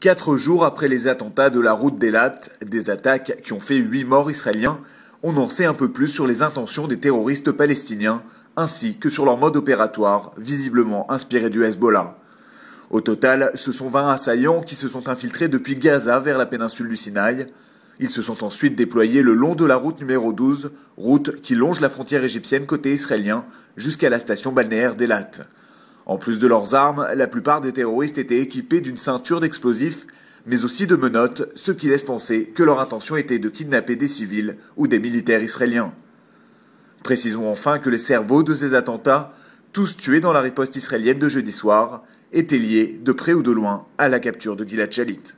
Quatre jours après les attentats de la route des Lattes, des attaques qui ont fait huit morts israéliens, on en sait un peu plus sur les intentions des terroristes palestiniens, ainsi que sur leur mode opératoire, visiblement inspiré du Hezbollah. Au total, ce sont 20 assaillants qui se sont infiltrés depuis Gaza vers la péninsule du Sinaï. Ils se sont ensuite déployés le long de la route numéro 12, route qui longe la frontière égyptienne côté israélien, jusqu'à la station balnéaire d'Elat. En plus de leurs armes, la plupart des terroristes étaient équipés d'une ceinture d'explosifs, mais aussi de menottes, ce qui laisse penser que leur intention était de kidnapper des civils ou des militaires israéliens. Précisons enfin que les cerveaux de ces attentats, tous tués dans la riposte israélienne de jeudi soir, étaient liés de près ou de loin à la capture de Gilad Shalit.